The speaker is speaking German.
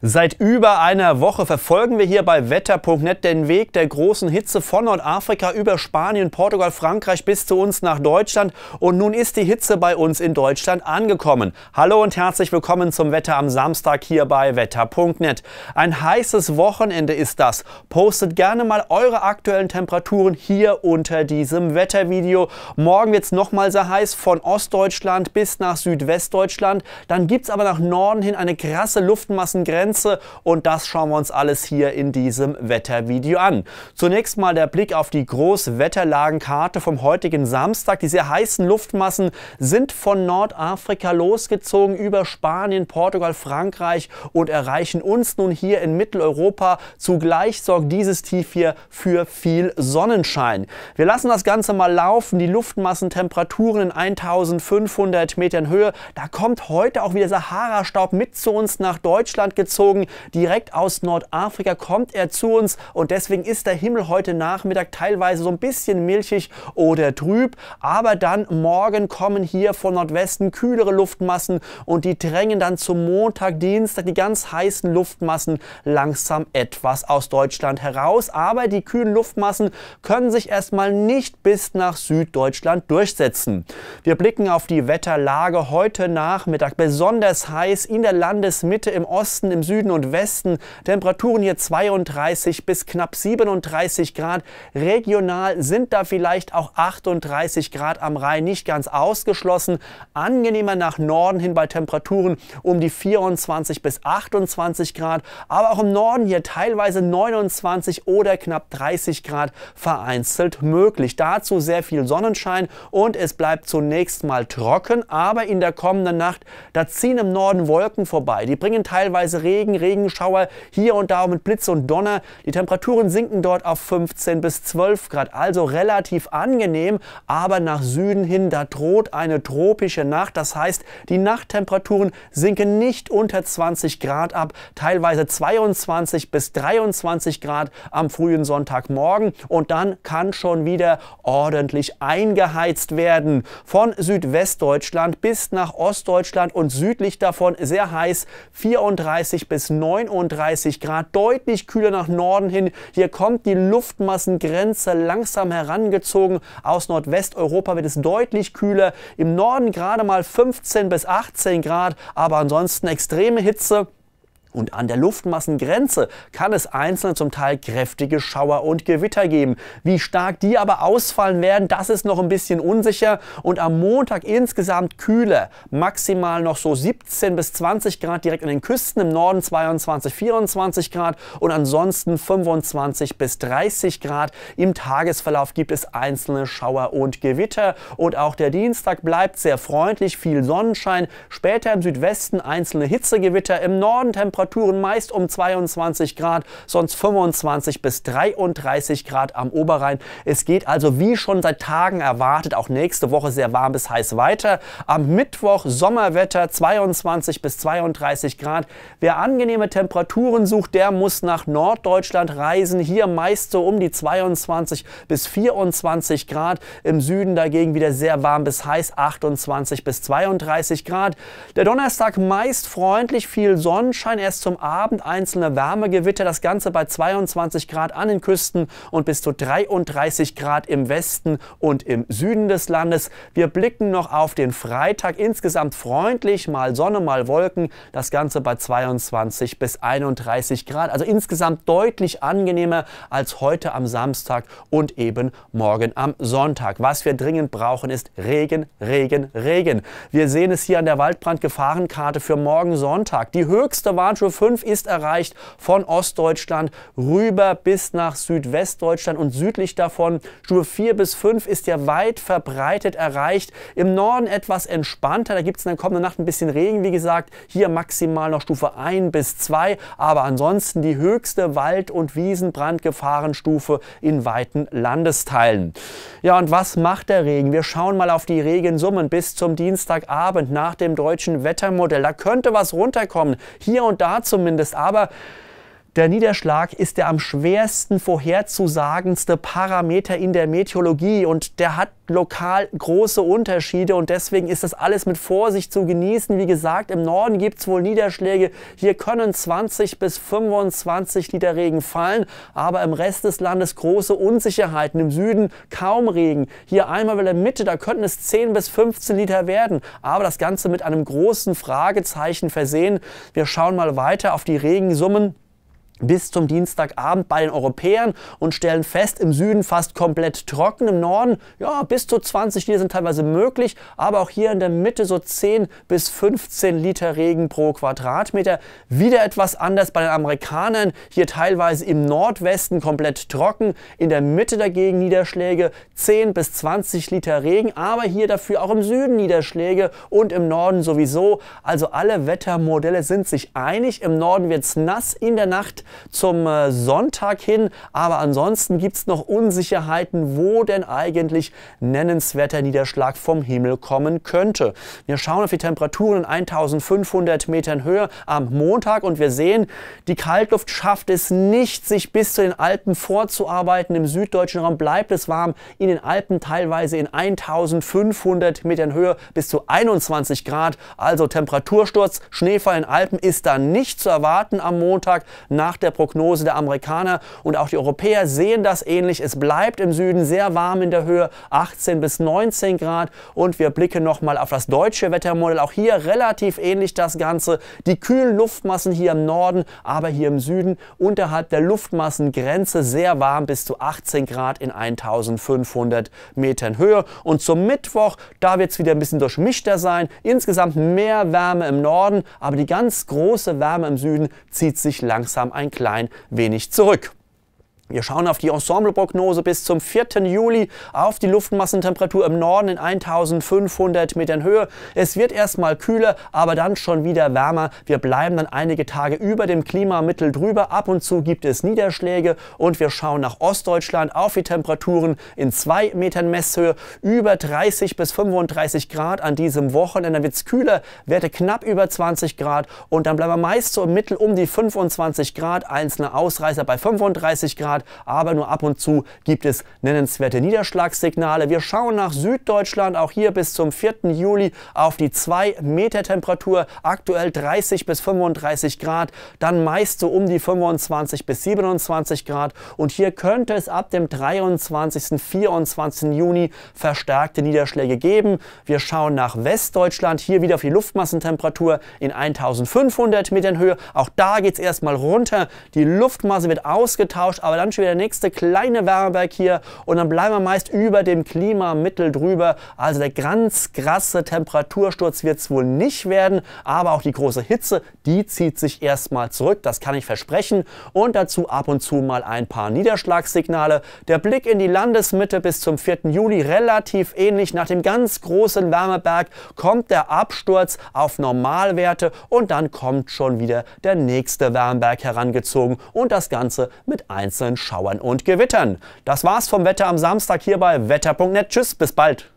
Seit über einer Woche verfolgen wir hier bei wetter.net den Weg der großen Hitze von Nordafrika über Spanien, Portugal, Frankreich bis zu uns nach Deutschland. Und nun ist die Hitze bei uns in Deutschland angekommen. Hallo und herzlich willkommen zum Wetter am Samstag hier bei wetter.net. Ein heißes Wochenende ist das. Postet gerne mal eure aktuellen Temperaturen hier unter diesem Wettervideo. Morgen wird es nochmal sehr heiß von Ostdeutschland bis nach Südwestdeutschland. Dann gibt es aber nach Norden hin eine krasse Luftmassengrenze Grenze und das schauen wir uns alles hier in diesem Wettervideo an. Zunächst mal der Blick auf die Großwetterlagenkarte vom heutigen Samstag. Die sehr heißen Luftmassen sind von Nordafrika losgezogen über Spanien, Portugal, Frankreich und erreichen uns nun hier in Mitteleuropa. Zugleich sorgt dieses Tief hier für viel Sonnenschein. Wir lassen das Ganze mal laufen. Die Luftmassentemperaturen in 1500 Metern Höhe. Da kommt heute auch wieder Sahara-Staub mit zu uns nach Deutschland gezogen angezogen. Direkt aus Nordafrika kommt er zu uns und deswegen ist der Himmel heute Nachmittag teilweise so ein bisschen milchig oder trüb. Aber dann morgen kommen hier von Nordwesten kühlere Luftmassen und die drängen dann zum Montag, Dienstag die ganz heißen Luftmassen langsam etwas aus Deutschland heraus. Aber die kühlen Luftmassen können sich erstmal nicht bis nach Süddeutschland durchsetzen. Wir blicken auf die Wetterlage heute Nachmittag. Besonders heiß in der Landesmitte, im Osten, im Süden und Westen. Temperaturen hier 32 bis knapp 37 Grad. Regional sind da vielleicht auch 38 Grad am Rhein nicht ganz ausgeschlossen. Angenehmer nach Norden hin bei Temperaturen um die 24 bis 28 Grad. Aber auch im Norden hier teilweise 29 oder knapp 30 Grad vereinzelt möglich. Dazu sehr viel Sonnenschein und es bleibt zunächst mal trocken, aber in der kommenden Nacht, da ziehen im Norden Wolken vorbei. Die bringen teilweise Regen Regen, Regenschauer, hier und da mit Blitz und Donner. Die Temperaturen sinken dort auf 15 bis 12 Grad, also relativ angenehm, aber nach Süden hin, da droht eine tropische Nacht. Das heißt, die Nachttemperaturen sinken nicht unter 20 Grad ab, teilweise 22 bis 23 Grad am frühen Sonntagmorgen und dann kann schon wieder ordentlich eingeheizt werden. Von Südwestdeutschland bis nach Ostdeutschland und südlich davon sehr heiß, 34 bis 39 Grad, deutlich kühler nach Norden hin. Hier kommt die Luftmassengrenze langsam herangezogen. Aus Nordwesteuropa wird es deutlich kühler. Im Norden gerade mal 15 bis 18 Grad, aber ansonsten extreme Hitze. Und an der Luftmassengrenze kann es einzeln zum Teil kräftige Schauer und Gewitter geben. Wie stark die aber ausfallen werden, das ist noch ein bisschen unsicher. Und am Montag insgesamt kühler, maximal noch so 17 bis 20 Grad direkt an den Küsten, im Norden 22, 24 Grad und ansonsten 25 bis 30 Grad. Im Tagesverlauf gibt es einzelne Schauer und Gewitter. Und auch der Dienstag bleibt sehr freundlich, viel Sonnenschein. Später im Südwesten einzelne Hitzegewitter, im Norden Temperatur Temperaturen meist um 22 Grad, sonst 25 bis 33 Grad am Oberrhein. Es geht also wie schon seit Tagen erwartet, auch nächste Woche sehr warm bis heiß weiter. Am Mittwoch Sommerwetter 22 bis 32 Grad. Wer angenehme Temperaturen sucht, der muss nach Norddeutschland reisen. Hier meist so um die 22 bis 24 Grad. Im Süden dagegen wieder sehr warm bis heiß 28 bis 32 Grad. Der Donnerstag meist freundlich, viel Sonnenschein erst zum Abend einzelne Wärmegewitter, das Ganze bei 22 Grad an den Küsten und bis zu 33 Grad im Westen und im Süden des Landes. Wir blicken noch auf den Freitag insgesamt freundlich, mal Sonne, mal Wolken, das Ganze bei 22 bis 31 Grad. Also insgesamt deutlich angenehmer als heute am Samstag und eben morgen am Sonntag. Was wir dringend brauchen, ist Regen, Regen, Regen. Wir sehen es hier an der Waldbrandgefahrenkarte für morgen Sonntag. Die höchste waren Temperatur 5 ist erreicht von Ostdeutschland rüber bis nach Südwestdeutschland und südlich davon. Stufe 4 bis 5 ist ja weit verbreitet erreicht. Im Norden etwas entspannter. Da gibt es in der kommenden Nacht ein bisschen Regen, wie gesagt. Hier maximal noch Stufe 1 bis 2. Aber ansonsten die höchste Wald- und Wiesenbrandgefahrenstufe in weiten Landesteilen. Ja, und was macht der Regen? Wir schauen mal auf die Regensummen bis zum Dienstagabend nach dem deutschen Wettermodell. Da könnte was runterkommen. Hier und da Start zumindest. Aber der Niederschlag ist der am schwersten vorherzusagendste Parameter in der Meteorologie und der hat lokal große Unterschiede und deswegen ist das alles mit Vorsicht zu genießen. Wie gesagt, im Norden gibt es wohl Niederschläge. Hier können 20 bis 25 Liter Regen fallen, aber im Rest des Landes große Unsicherheiten. Im Süden kaum Regen. Hier einmal in der Mitte, da könnten es 10 bis 15 Liter werden, aber das Ganze mit einem großen Fragezeichen versehen. Wir schauen mal weiter auf die Regensummen bis zum Dienstagabend bei den Europäern und stellen fest, im Süden fast komplett trocken, im Norden ja bis zu 20 Liter sind teilweise möglich, aber auch hier in der Mitte so 10 bis 15 Liter Regen pro Quadratmeter. Wieder etwas anders bei den Amerikanern, hier teilweise im Nordwesten komplett trocken, in der Mitte dagegen Niederschläge 10 bis 20 Liter Regen, aber hier dafür auch im Süden Niederschläge und im Norden sowieso. Also alle Wettermodelle sind sich einig, im Norden wird es nass in der Nacht, zum äh, Sonntag hin. Aber ansonsten gibt es noch Unsicherheiten, wo denn eigentlich nennenswerter Niederschlag vom Himmel kommen könnte. Wir schauen auf die Temperaturen in 1500 Metern Höhe am Montag und wir sehen, die Kaltluft schafft es nicht, sich bis zu den Alpen vorzuarbeiten. Im süddeutschen Raum bleibt es warm, in den Alpen teilweise in 1500 Metern Höhe bis zu 21 Grad. Also Temperatursturz, Schneefall in Alpen ist da nicht zu erwarten am Montag nach der Prognose der Amerikaner und auch die Europäer sehen das ähnlich. Es bleibt im Süden sehr warm in der Höhe, 18 bis 19 Grad. Und wir blicken nochmal auf das deutsche Wettermodell. Auch hier relativ ähnlich das Ganze. Die kühlen Luftmassen hier im Norden, aber hier im Süden unterhalb der Luftmassengrenze sehr warm bis zu 18 Grad in 1500 Metern Höhe. Und zum Mittwoch, da wird es wieder ein bisschen durchmischter sein. Insgesamt mehr Wärme im Norden, aber die ganz große Wärme im Süden zieht sich langsam ein klein wenig zurück. Wir schauen auf die Ensembleprognose bis zum 4. Juli auf die Luftmassentemperatur im Norden in 1500 Metern Höhe. Es wird erstmal kühler, aber dann schon wieder wärmer. Wir bleiben dann einige Tage über dem Klimamittel drüber. Ab und zu gibt es Niederschläge und wir schauen nach Ostdeutschland auf die Temperaturen in 2 Metern Messhöhe. Über 30 bis 35 Grad an diesem Wochenende wird es kühler, Werte knapp über 20 Grad und dann bleiben wir meist so im Mittel um die 25 Grad. Einzelne Ausreißer bei 35 Grad. Grad, aber nur ab und zu gibt es nennenswerte Niederschlagssignale. Wir schauen nach Süddeutschland, auch hier bis zum 4. Juli auf die 2 Meter Temperatur, aktuell 30 bis 35 Grad, dann meist so um die 25 bis 27 Grad und hier könnte es ab dem 23. 24. Juni verstärkte Niederschläge geben. Wir schauen nach Westdeutschland, hier wieder auf die Luftmassentemperatur in 1500 Metern Höhe. Auch da geht es erstmal runter. Die Luftmasse wird ausgetauscht, aber dann dann schon wieder der nächste kleine Wärmeberg hier und dann bleiben wir meist über dem Klimamittel drüber. Also der ganz krasse Temperatursturz wird es wohl nicht werden, aber auch die große Hitze, die zieht sich erstmal zurück, das kann ich versprechen. Und dazu ab und zu mal ein paar Niederschlagssignale. Der Blick in die Landesmitte bis zum 4. Juli relativ ähnlich. Nach dem ganz großen Wärmeberg kommt der Absturz auf Normalwerte und dann kommt schon wieder der nächste Wärmeberg herangezogen und das Ganze mit einzelnen Schauern und Gewittern. Das war's vom Wetter am Samstag hier bei wetter.net. Tschüss, bis bald.